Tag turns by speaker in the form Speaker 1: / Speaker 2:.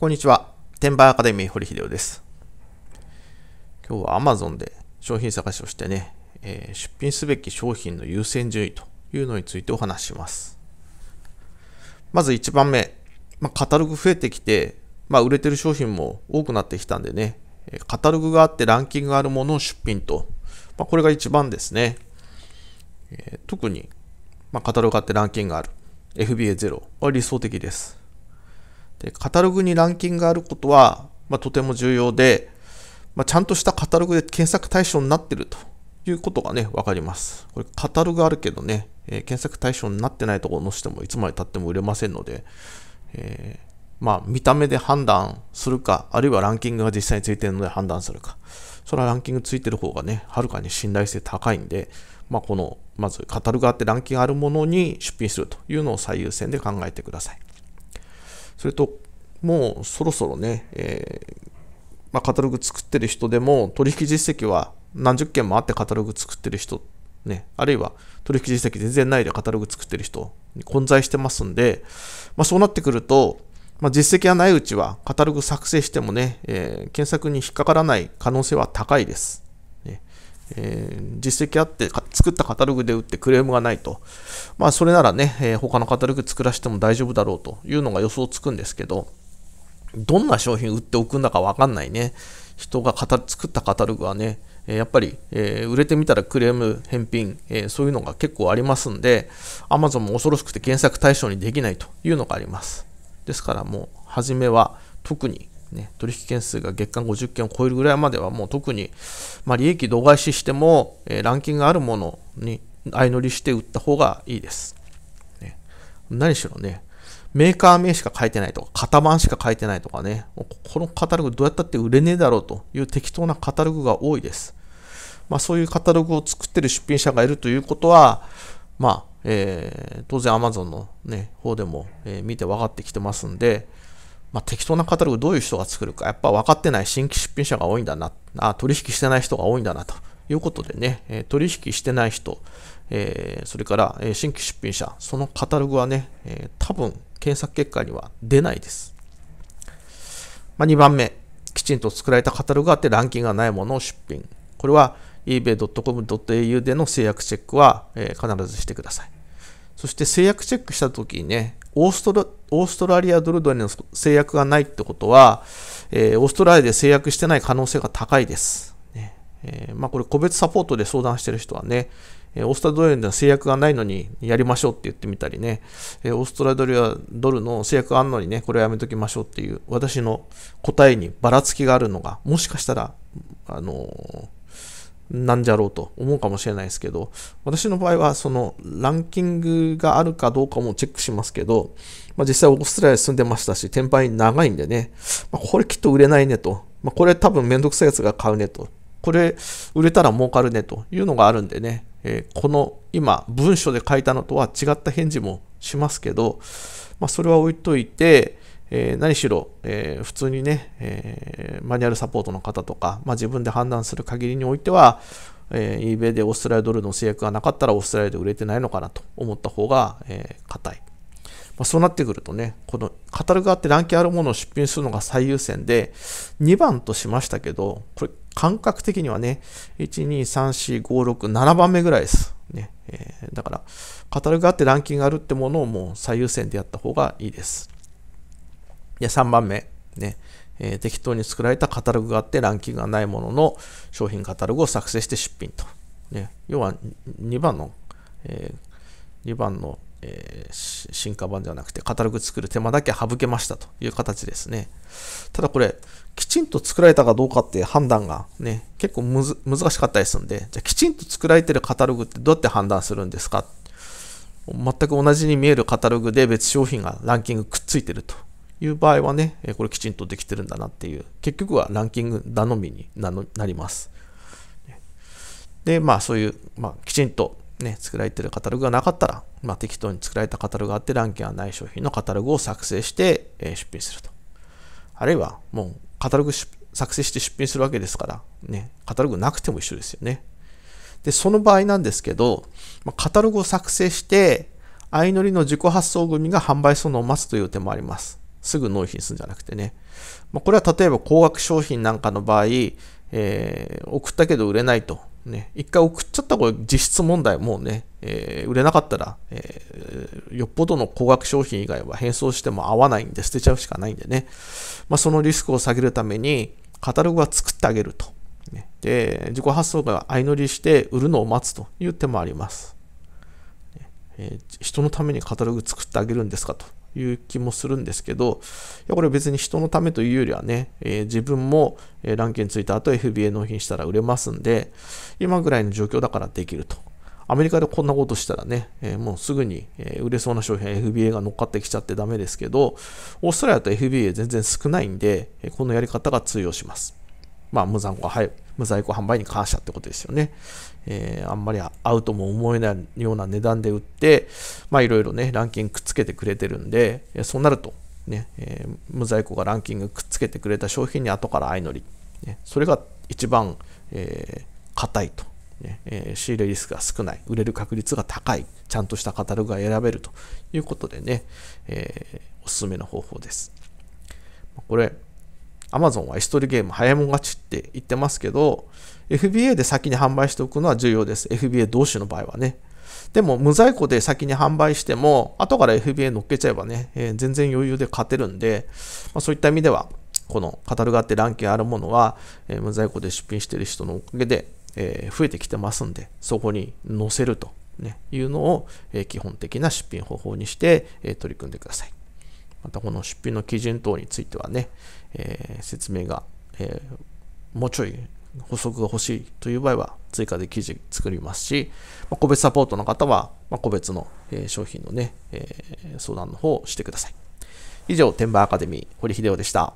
Speaker 1: こんにちは。転売アカデミー堀秀夫です。今日は Amazon で商品探しをしてね、えー、出品すべき商品の優先順位というのについてお話します。まず1番目、まあ、カタログ増えてきて、まあ、売れてる商品も多くなってきたんでね、カタログがあってランキングがあるものを出品と、まあ、これが一番ですね。えー、特に、まカタログがあってランキングがある FBA0 は理想的です。で、カタログにランキングがあることは、まあ、とても重要で、まあ、ちゃんとしたカタログで検索対象になってるということがね、わかります。これ、カタログあるけどね、えー、検索対象になってないところを載せてもいつまで経っても売れませんので、えー、まあ、見た目で判断するか、あるいはランキングが実際についてるので判断するか。それはランキングついてる方がね、はるかに信頼性高いんで、まあ、この、まずカタログがあってランキングあるものに出品するというのを最優先で考えてください。それと、もうそろそろね、えー、まあ、カタログ作ってる人でも、取引実績は何十件もあってカタログ作ってる人、ね、あるいは取引実績全然ないでカタログ作ってる人、に混在してますんで、まあ、そうなってくると、まあ、実績がないうちはカタログ作成してもね、えー、検索に引っかからない可能性は高いです。えー、実績あって作ったカタログで売ってクレームがないと、まあ、それならね、えー、他のカタログ作らせても大丈夫だろうというのが予想つくんですけど、どんな商品売っておくんだかわかんないね。人が作ったカタログはね、えやっぱり、え売れてみたらクレーム、返品、えそういうのが結構ありますんで、Amazon も恐ろしくて検索対象にできないというのがあります。ですからもう、初めは特にね、取引件数が月間50件を超えるぐらいまではもう特に、まあ、利益度外視しても、えー、ランキングがあるものに相乗りして売った方がいいです。ね、何しろね、メーカー名しか書いてないとか、型番しか書いてないとかね、このカタログどうやったって売れねえだろうという適当なカタログが多いです。まあ、そういうカタログを作ってる出品者がいるということは、まあ、えー、当然 Amazon の、ね、方でも、えー、見て分かってきてますんで、まあ、適当なカタログどういう人が作るか、やっぱ分かってない新規出品者が多いんだな、あ取引してない人が多いんだなということでね、え取引してない人、えー、それから、え新規出品者、そのカタログはね、えー、多分検索結果には出ないです。まあ、2番目、きちんと作られたカタログがあってランキングがないものを出品。これは ebay.com.au での制約チェックは、えー、必ずしてください。そして制約チェックした時にね、オーストラオーストラリアドルドルの制約がないってことは、えー、オーストラリアで制約してない可能性が高いです。ねえー、まあ、これ個別サポートで相談してる人はね、えー、オーストラリアドルの制約がないのにやりましょうって言ってみたりね、えオーストラリアドルの制約があるのにね、これはやめときましょうっていう私の答えにばらつきがあるのが、もしかしたら、あのーなんじゃろうと思うかもしれないですけど、私の場合はそのランキングがあるかどうかもチェックしますけど、まあ、実際オーストラリアに住んでましたし、転売長いんでね、まあ、これきっと売れないねと、まあ、これ多分めんどくさいやつが買うねと、これ売れたら儲かるねというのがあるんでね、えー、この今文章で書いたのとは違った返事もしますけど、まあ、それは置いといて、えー、何しろ、えー、普通にね、えー、マニュアルサポートの方とか、まあ、自分で判断する限りにおいては、えー、eBay でオーストラリアドルの制約がなかったらオーストラリアで売れてないのかなと思った方が、えー、硬い。まあ、そうなってくるとね、このカタログがあってランキングあるものを出品するのが最優先で、2番としましたけど、これ感覚的にはね、1、2、3、4、5、6、7番目ぐらいです。ねえー、だから、カタログがあってランキングがあるってものをもう最優先でやった方がいいです。や3番目、ねえー、適当に作られたカタログがあってランキングがないものの商品カタログを作成して出品と。ね、要は2番の、えー、2番の、えー、進化版じゃなくてカタログ作る手間だけ省けましたという形ですね。ただこれ、きちんと作られたかどうかっていう判断がね、結構むず難しかったりするんで、じゃきちんと作られてるカタログってどうやって判断するんですか全く同じに見えるカタログで別商品がランキングくっついてるという場合はね、これきちんとできてるんだなっていう、結局はランキング頼みになります。で、まあそういう、まあ、きちんとね、作られてるカタログがなかったら、まあ、適当に作られたカタログがあって、ランキングはない商品のカタログを作成して、えー、出品すると。あるいは、もうカタログ作成して出品するわけですから、ね、カタログなくても一緒ですよね。で、その場合なんですけど、まあ、カタログを作成して、相乗りの自己発送組が販売するのを待つという手もあります。すぐ納品するんじゃなくてね。まあ、これは例えば高額商品なんかの場合、えー、送ったけど売れないと。ね、一回送っちゃったこれ実質問題、もうね、えー、売れなかったら、えー、よっぽどの高額商品以外は変装しても合わないんで捨てちゃうしかないんでね。まあ、そのリスクを下げるために、カタログは作ってあげると。ね、で、自己発送が相乗りして売るのを待つという手もあります。え人のためにカタログ作ってあげるんですかという気もするんですけど、いやこれ別に人のためというよりはね、えー、自分も、えー、ランケンついた後 FBA 納品したら売れますんで、今ぐらいの状況だからできると。アメリカでこんなことしたらね、えー、もうすぐに、え売れそうな商品 FBA が乗っかってきちゃってダメですけど、オーストラリアと FBA 全然少ないんで、このやり方が通用します。まあ、無残は早まあ、在庫販売に感謝ってことですよね。えー、あんまり合うとも思えないような値段で売って、まあいろいろね、ランキングくっつけてくれてるんで、そうなると、ね、えー、無在庫がランキングくっつけてくれた商品に後から相乗り。ね、それが一番、えー、硬いと。ねえー、仕入れリスクが少ない、売れる確率が高い、ちゃんとしたカタログが選べるということでね、えー、おすすめの方法です。これ、アマゾン o n は一人ゲーム早いもん勝ちって言ってますけど、FBA で先に販売しておくのは重要です。FBA 同士の場合はね。でも、無在庫で先に販売しても、後から FBA 乗っけちゃえばね、えー、全然余裕で勝てるんで、まあ、そういった意味では、このカタルガってランキングあるものは、えー、無在庫で出品してる人のおかげで、えー、増えてきてますんで、そこに載せると、ね、いうのを、え基本的な出品方法にして、え取り組んでください。またこの出品の基準等についてはね、えー、説明が、えー、もうちょい補足が欲しいという場合は追加で記事作りますし、まあ、個別サポートの方は、まあ、個別の、えー、商品のね、え相談の方をしてください。以上、天馬アカデミー、堀秀夫でした。